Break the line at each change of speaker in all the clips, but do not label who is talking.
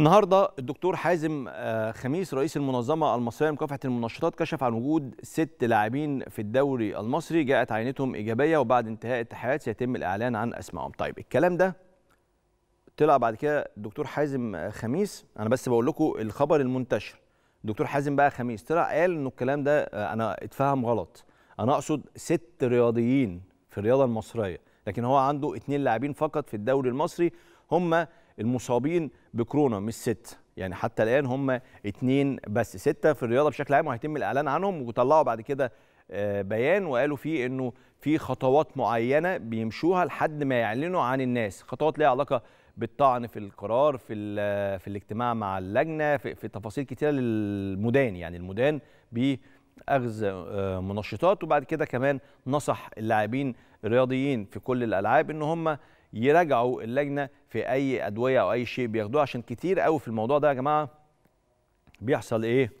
النهارده الدكتور حازم آه، خميس رئيس المنظمه المصريه لمكافحه المنشطات كشف عن وجود ست لاعبين في الدوري المصري جاءت عينتهم ايجابيه وبعد انتهاء التحقيقات سيتم الاعلان عن اسمائهم طيب الكلام ده طلع بعد كده الدكتور حازم آه، خميس انا بس بقول لكم الخبر المنتشر الدكتور حازم بقى خميس طلع قال انه الكلام ده آه، انا اتفهم غلط انا اقصد ست رياضيين في الرياضه المصريه لكن هو عنده اثنين لاعبين فقط في الدوري المصري هم المصابين بكورونا مش ستة يعني حتى الآن هم اثنين بس ستة في الرياضة بشكل عام وهيتم الإعلان عنهم وطلعوا بعد كده آه، بيان وقالوا فيه انه في خطوات معينه بيمشوها لحد ما يعلنوا عن الناس خطوات ليها علاقه بالطعن في القرار في في الاجتماع مع اللجنه في, في تفاصيل كتيره للمدان يعني المدان باخذ آه، منشطات وبعد كده كمان نصح اللاعبين الرياضيين في كل الالعاب ان هم يراجعوا اللجنه في اي ادويه او اي شيء بياخدوه عشان كتير قوي في الموضوع ده يا جماعه بيحصل ايه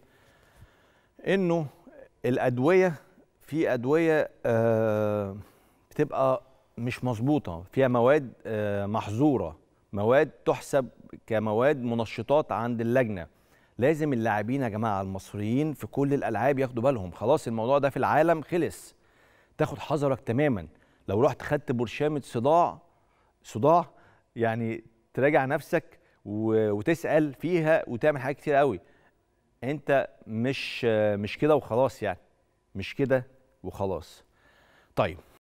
انه الادويه في ادويه آه بتبقى مش مظبوطه فيها مواد آه محظوره مواد تحسب كمواد منشطات عند اللجنه لازم اللاعبين يا جماعه المصريين في كل الالعاب ياخدوا بالهم خلاص الموضوع ده في العالم خلص تاخد حذرك تماما لو رحت خدت برشامه صداع صداع يعني تراجع نفسك وتسال فيها وتعمل حاجات كتير قوي انت مش مش كده وخلاص يعني مش كده وخلاص طيب